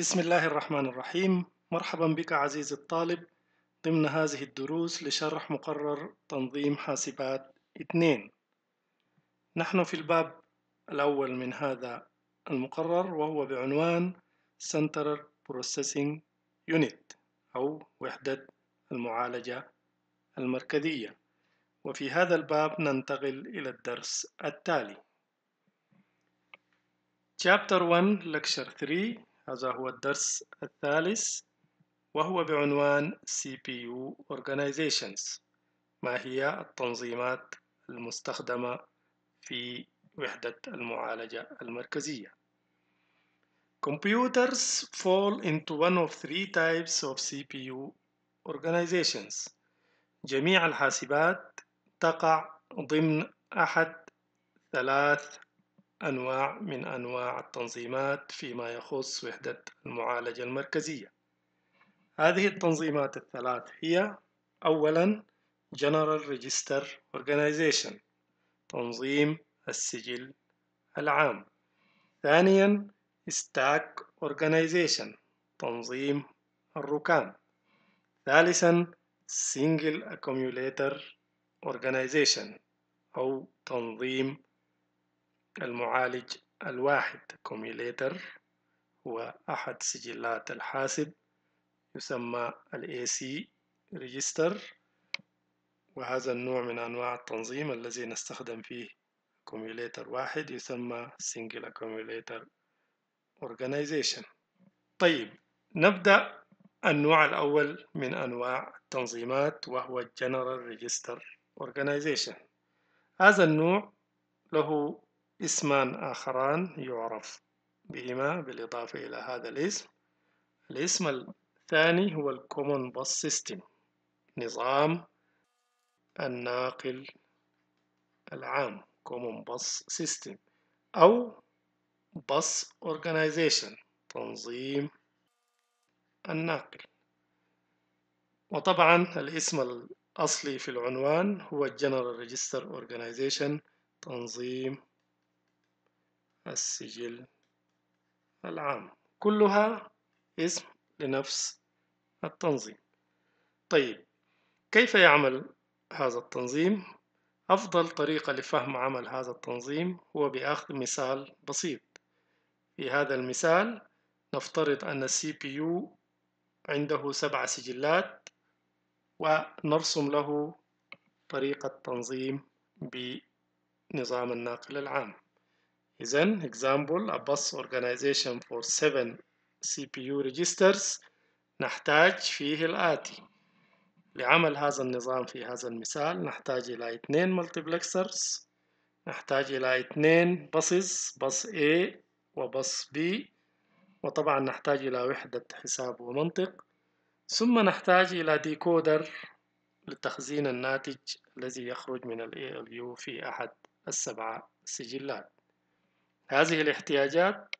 بسم الله الرحمن الرحيم مرحبا بك عزيزي الطالب ضمن هذه الدروس لشرح مقرر تنظيم حاسبات 2 نحن في الباب الأول من هذا المقرر وهو بعنوان Central Processing Unit أو وحدة المعالجة المركزية وفي هذا الباب ننتقل إلى الدرس التالي Chapter 1 Lecture 3 هذا هو الدرس الثالث وهو بعنوان CPU Organizations ما هي التنظيمات المستخدمة في وحدة المعالجة المركزية Computers fall into one of three types of CPU organizations جميع الحاسبات تقع ضمن أحد ثلاث أنواع من أنواع التنظيمات فيما يخص وحدة المعالجة المركزية هذه التنظيمات الثلاث هي أولا General Register Organization تنظيم السجل العام ثانيا Stack Organization تنظيم الركام ثالثا Single Accumulator Organization أو تنظيم المعالج الواحد كوميليتر هو أحد سجلات الحاسب يسمى الـ AC ريجستر وهذا النوع من أنواع التنظيم الذي نستخدم فيه كوميوليتر واحد يسمى Single Accumulator Organization طيب نبدأ النوع الأول من أنواع التنظيمات وهو General Register Organization هذا النوع له اسمان آخران يعرف بهما بالإضافة إلى هذا الاسم الاسم الثاني هو الكومون بس سيستم نظام الناقل العام common bus system أو bus organization تنظيم الناقل وطبعا الاسم الأصلي في العنوان هو General Register Organization تنظيم السجل العام كلها اسم لنفس التنظيم طيب كيف يعمل هذا التنظيم أفضل طريقة لفهم عمل هذا التنظيم هو بأخذ مثال بسيط في هذا المثال نفترض أن السي بي يو عنده سبع سجلات ونرسم له طريقة تنظيم بنظام الناقل العام إذن example a bus organization for seven CPU registers نحتاج فيه الآتي لعمل هذا النظام في هذا المثال نحتاج إلى اثنين multiplexers نحتاج إلى اثنين buses bus A bus B وطبعا نحتاج إلى وحدة حساب ومنطق ثم نحتاج إلى ديكودر لتخزين الناتج الذي يخرج من ال ALU في أحد السبعة سجلات هذه الاحتياجات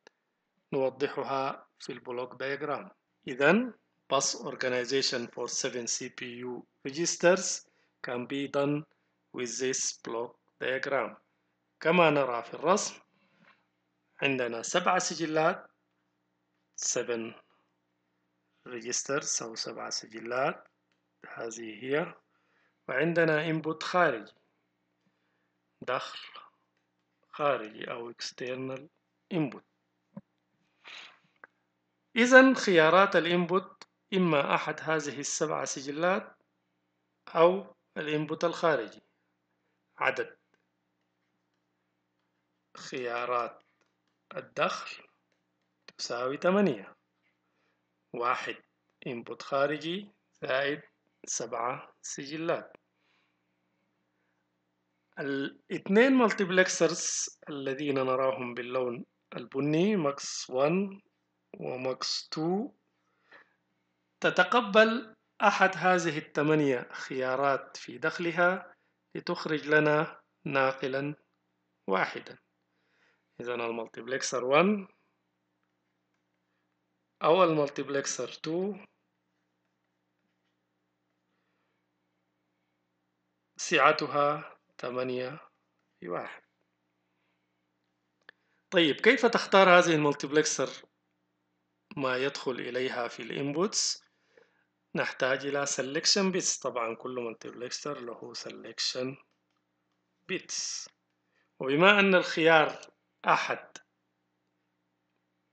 نوضحها في البلوك دايجرام إذا bus organization for 7 CPU registers can be done with this block diagram كما نرى في الرسم عندنا سبعة سجلات 7 registers أو سبعة سجلات هذه هي وعندنا input خارجي دخل خارجي أو external input إذا خيارات الانبوت إما أحد هذه السبعة سجلات أو الانبوت الخارجي عدد خيارات الدخل تساوي ثمانية واحد انبوت خارجي زائد سبعة سجلات الاثنين مالتيبلكسرز الذين نراهم باللون البني ماكس 1 وماكس 2 تتقبل أحد هذه الثمانية خيارات في دخلها لتخرج لنا ناقلا واحدا إذا المالتيبلكسر 1 أو المالتيبلكسر 2 سعتها 8 في 1 طيب كيف تختار هذه الملتبلكسر ما يدخل إليها في الإنبوتس نحتاج إلى selection bits طبعا كل ملتبلكسر له selection bits وبما أن الخيار أحد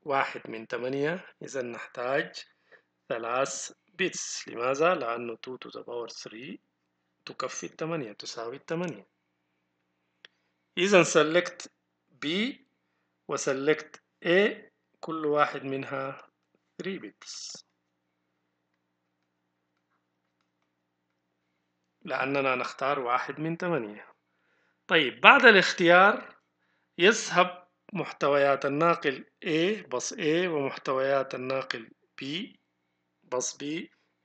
واحد من ثمانية إذا نحتاج ثلاث بيتس لماذا؟ لأنه 2 to the power 3 تكفي الثمانية تساوي الثمانية إذا سلكت B و select A كل واحد منها 3 bits لأننا نختار واحد من ثمانية طيب بعد الاختيار يذهب محتويات الناقل A بص A ومحتويات الناقل B بص B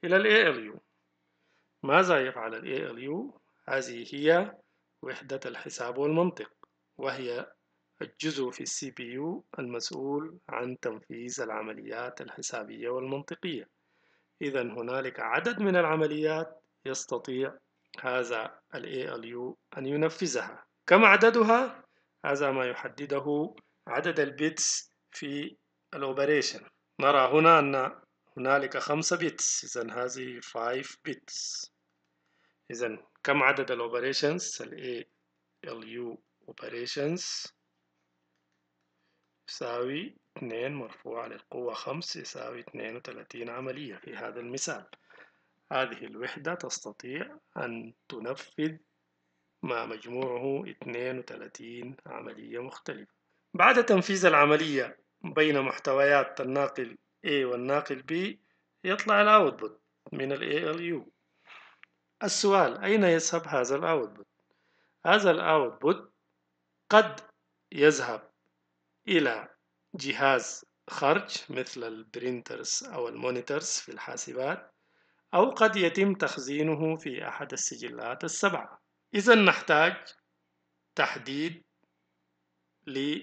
إلى الـ ALU ماذا يفعل الـ ALU؟ هذه هي وحدة الحساب والمنطق وهي الجزء في السي بي يو المسؤول عن تنفيذ العمليات الحسابية والمنطقية إذا هنالك عدد من العمليات يستطيع هذا ال ALU أن ينفذها كم عددها؟ هذا ما يحدده عدد البيتس في الأوبريشن نرى هنا أن هنالك خمسة بيتس إذا هذه 5 بيتس إذا كم عدد الاوبريشنز ال ALU operations يساوي 2 مرفوع للقوة 5 يساوي 32 عملية في هذا المثال هذه الوحدة تستطيع أن تنفذ ما مجموعه 32 عملية مختلفة بعد تنفيذ العملية بين محتويات الناقل A والناقل B يطلع الأوتبوت من الـ ALU السؤال أين يذهب هذا الأوتبوت؟ هذا الأوتبوت قد يذهب إلى جهاز خرج مثل البرينترز أو المونيترز في الحاسبات أو قد يتم تخزينه في أحد السجلات السبعة إذا نحتاج تحديد ل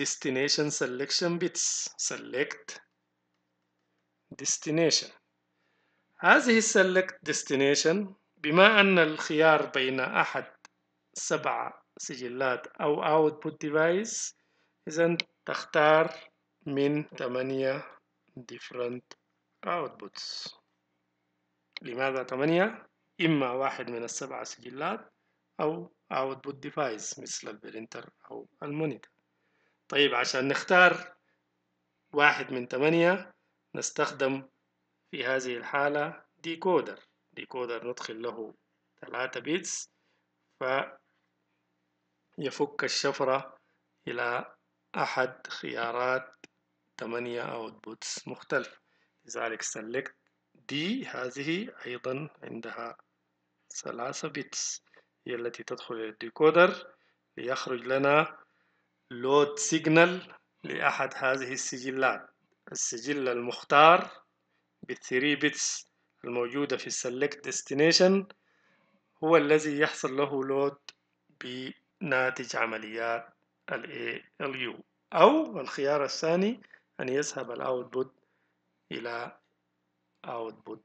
destination selection bits select destination هذه select destination بما أن الخيار بين أحد سبع سجلات أو output device إذا تختار من ثمانية different outputs لماذا ثمانية؟ إما واحد من السبع سجلات أو output device مثل البرينتر أو المونيتور طيب عشان نختار واحد من ثمانية نستخدم في هذه الحالة decoder ديكودر ندخل له ثلاثة بيتس فيفك الشفرة إلى أحد خيارات ثمانية أوتبوتس مختلفة لذلك select دي هذه أيضا عندها ثلاثة بيتس هي التي تدخل إلى الديكودر ليخرج لنا لود سيجنال لأحد هذه السجلات السجل المختار بالثري بيتس الموجودة في Select Destination هو الذي يحصل له لود بناتج عمليات ال ALU أو الخيار الثاني أن يذهب Output إلى output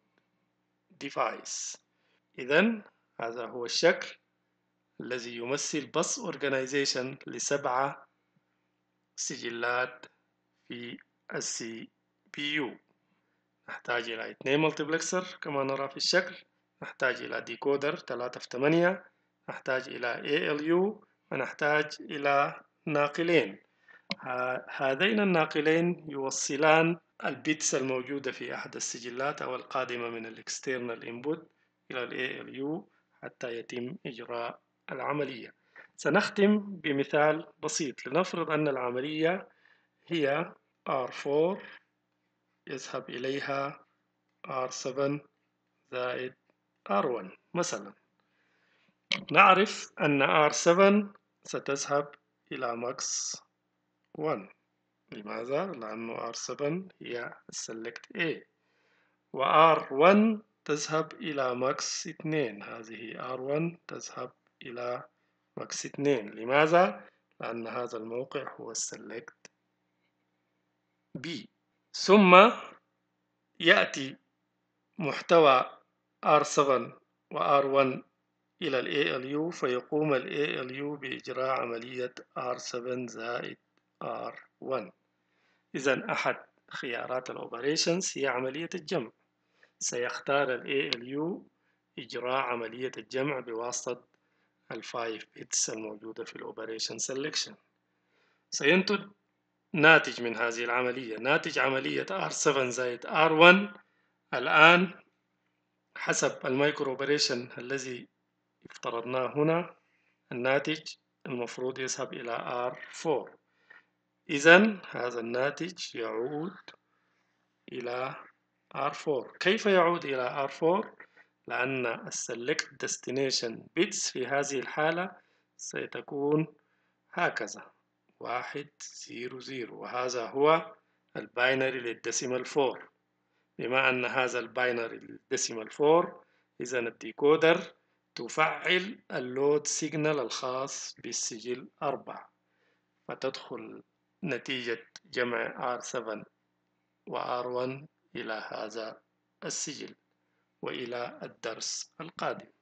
device إذا هذا هو الشكل الذي يمثل بس organization لسبعة سجلات في الـ CPU نحتاج إلى اثنين ملتبلكسر كما نرى في الشكل نحتاج إلى ديكودر ثلاثة في ثمانية نحتاج إلى ALU ونحتاج إلى ناقلين هذين الناقلين يوصلان البيتس الموجودة في أحد السجلات أو القادمة من الاكسترنال انبوت إلى ال ALU حتى يتم إجراء العملية سنختم بمثال بسيط لنفرض أن العملية هي R4 يذهب إليها R7 زائد R1 مثلا نعرف أن R7 ستذهب إلى max 1 لماذا لان لأنه R7 هي select A و R1 تذهب إلى max 2 هذه R1 تذهب إلى max 2 لماذا؟ لأن هذا الموقع هو select B ثم يأتي محتوى R7 و R1 إلى ال ALU فيقوم ال ALU بإجراء عملية R7 زائد R1 إذا أحد خيارات Operations هي عملية الجمع سيختار ال ALU إجراء عملية الجمع بواسطة 5 bits الموجودة في Operation Selection سينتج ناتج من هذه العملية ناتج عملية R7 زائد R1 الآن حسب المايكرو اوبريشن الذي افترضناه هنا الناتج المفروض يذهب إلى R4 إذا هذا الناتج يعود إلى R4 كيف يعود إلى R4 لأن Select Destination Bits في هذه الحالة ستكون هكذا واحد زيرو زيرو وهذا هو الباينري للديسيمال فور بما أن هذا الباينري للديسيمال فور إذا الديكودر تفعل اللود سيجنال الخاص بالسجل أربعة فتدخل نتيجة جمع R7 و R1 إلى هذا السجل وإلى الدرس القادم